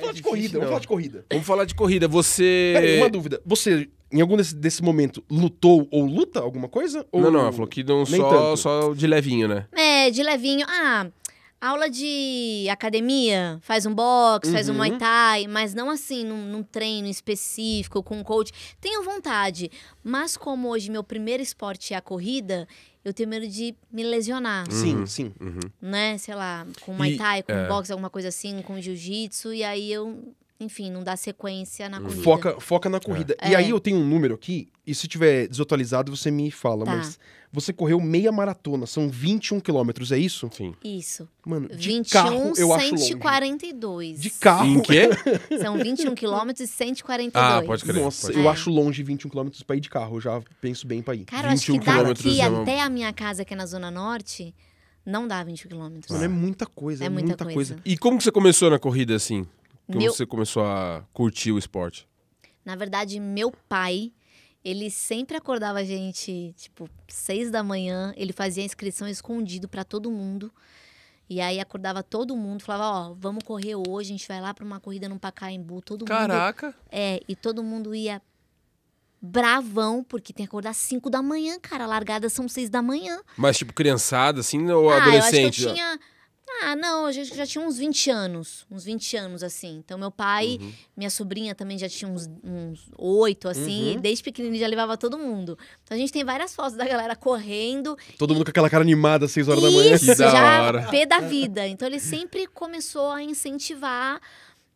É falar de corrida, não. vamos falar de corrida. Vamos falar de corrida. Você. uma dúvida. Você, em algum desse, desse momento, lutou ou luta alguma coisa? Ou... Não, não, ela falou que não Nem só, só de levinho, né? É, de levinho. Ah, aula de academia, faz um box, uhum. faz um uhum. muay thai, mas não assim, num, num treino específico, com um coach. Tenho vontade, mas como hoje meu primeiro esporte é a corrida, eu tenho medo de me lesionar. Uhum. Sim, uhum. sim. Né? Sei lá, com Muay Thai, e, com é... boxe, alguma coisa assim, com jiu-jitsu. E aí eu enfim, não dá sequência na uhum. corrida. Foca, foca na corrida. É. E aí é. eu tenho um número aqui, e se tiver desatualizado, você me fala, tá. mas você correu meia maratona, são 21 quilômetros, é isso? Sim. Isso. Mano, de 21, carro eu 142. Acho longe. De carro? Em quê? são 21 quilômetros e 142. Ah, pode crer. Nossa, pode eu é. acho longe 21 quilômetros pra ir de carro, eu já penso bem pra ir. Cara, eu acho que daqui é até a minha casa, que é na Zona Norte... Não dá 20 quilômetros. Mano, é muita coisa, é muita, muita coisa. coisa. E como que você começou na corrida assim? que meu... você começou a curtir o esporte? Na verdade, meu pai, ele sempre acordava a gente, tipo, seis da manhã, ele fazia a inscrição escondido para todo mundo. E aí acordava todo mundo, falava, ó, vamos correr hoje, a gente vai lá para uma corrida no Pacaembu, todo Caraca. mundo. Caraca! É, e todo mundo ia bravão, porque tem que acordar às 5 da manhã, cara. largada são 6 da manhã. Mas, tipo, criançada, assim, ou ah, adolescente? Eu acho que eu tinha ah, não, a gente já tinha uns 20 anos, uns 20 anos, assim. Então, meu pai, uhum. minha sobrinha também já tinha uns, uns 8, assim, uhum. desde pequenininho já levava todo mundo. Então, a gente tem várias fotos da galera correndo. Todo e... mundo com aquela cara animada às 6 horas Isso, da manhã. Isso, já hora. pé da vida. Então, ele sempre começou a incentivar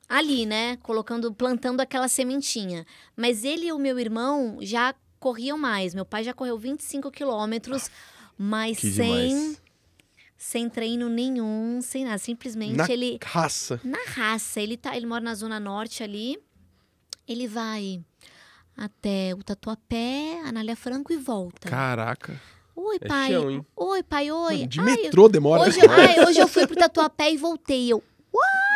ali, né, colocando, plantando aquela sementinha. Mas ele e o meu irmão já corriam mais. Meu pai já correu 25 quilômetros, mas que sem... Demais sem treino nenhum, sem nada. Simplesmente na ele. Na raça. Na raça. Ele, tá, ele mora na Zona Norte ali. Ele vai até o Tatuapé, Anália Franco e volta. Caraca. Oi, é pai. É chão, oi, pai, oi. Mano, de ai, metrô demora. Hoje, ai, hoje eu fui pro Tatuapé e voltei. Eu,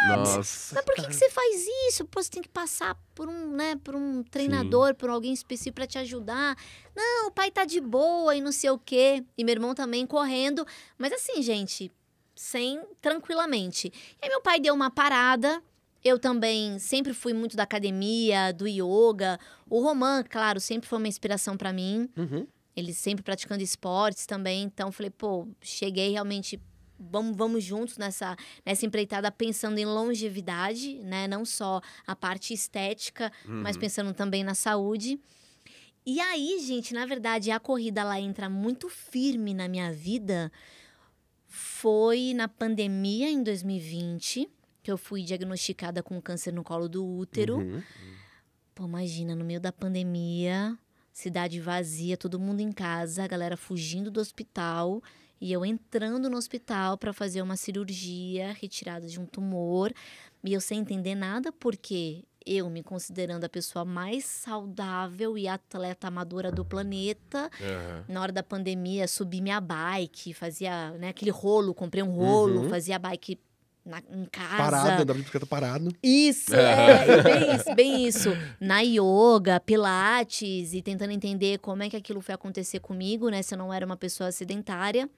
nossa. Mas por que, que você faz isso? Pô, você tem que passar por um, né, por um treinador, Sim. por alguém específico para te ajudar. Não, o pai tá de boa e não sei o quê. E meu irmão também correndo. Mas assim, gente, sem tranquilamente. E aí meu pai deu uma parada. Eu também sempre fui muito da academia, do yoga. O Roman, claro, sempre foi uma inspiração para mim. Uhum. Ele sempre praticando esportes também. Então, falei, pô, cheguei realmente vamos, vamos juntos nessa, nessa empreitada pensando em longevidade, né? Não só a parte estética, uhum. mas pensando também na saúde. E aí, gente, na verdade, a corrida lá entra muito firme na minha vida. Foi na pandemia em 2020 que eu fui diagnosticada com câncer no colo do útero. Uhum. Pô, imagina, no meio da pandemia, cidade vazia, todo mundo em casa, a galera fugindo do hospital e eu entrando no hospital para fazer uma cirurgia, retirada de um tumor, e eu sem entender nada porque eu me considerando a pessoa mais saudável e atleta amadora do planeta. Uhum. Na hora da pandemia, subi minha bike, fazia né, aquele rolo, comprei um rolo, uhum. fazia bike na, em casa. Parada, andava de bicicleta parado. Isso, é. É, é, é, bem isso, bem isso. Na yoga, pilates e tentando entender como é que aquilo foi acontecer comigo, né? Se eu não era uma pessoa sedentária.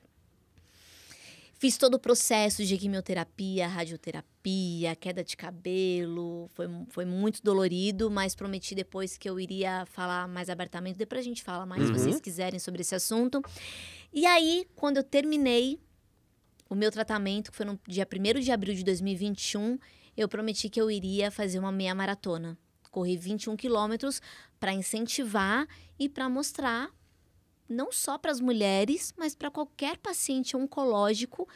Fiz todo o processo de quimioterapia, radioterapia, queda de cabelo. Foi, foi muito dolorido, mas prometi depois que eu iria falar mais abertamente. Depois a gente fala mais, uhum. se vocês uhum. quiserem, sobre esse assunto. E aí, quando eu terminei o meu tratamento, que foi no dia 1 de abril de 2021, eu prometi que eu iria fazer uma meia maratona. Corri 21 quilômetros para incentivar e para mostrar, não só para as mulheres, mas para qualquer paciente oncológico,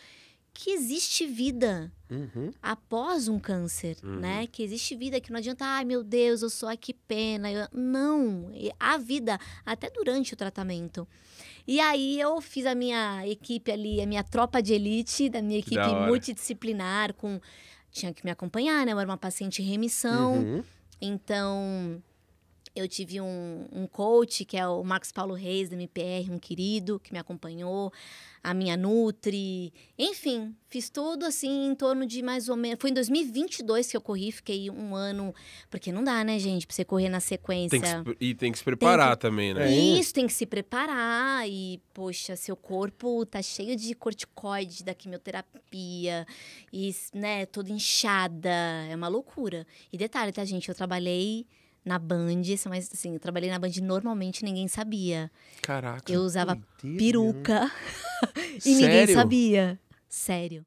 que existe vida uhum. após um câncer, uhum. né? Que existe vida, que não adianta, ai meu Deus, eu sou aqui, pena. Eu... Não, há vida até durante o tratamento. E aí eu fiz a minha equipe ali, a minha tropa de elite, da minha equipe da multidisciplinar, com tinha que me acompanhar, né? Eu era uma paciente em remissão, uhum. então eu tive um, um coach, que é o Max Paulo Reis, da MPR, um querido, que me acompanhou, a minha Nutri. Enfim, fiz tudo assim em torno de mais ou menos. Foi em 2022 que eu corri, fiquei um ano. Porque não dá, né, gente, pra você correr na sequência. Tem se, e tem que se preparar que, também, né? Isso, é. tem que se preparar. E, poxa, seu corpo tá cheio de corticoide da quimioterapia. E, né, toda inchada. É uma loucura. E detalhe, tá, gente? Eu trabalhei na Band, mas assim, eu trabalhei na Band normalmente ninguém sabia. Caraca. Eu usava peruca e Sério? ninguém sabia. Sério.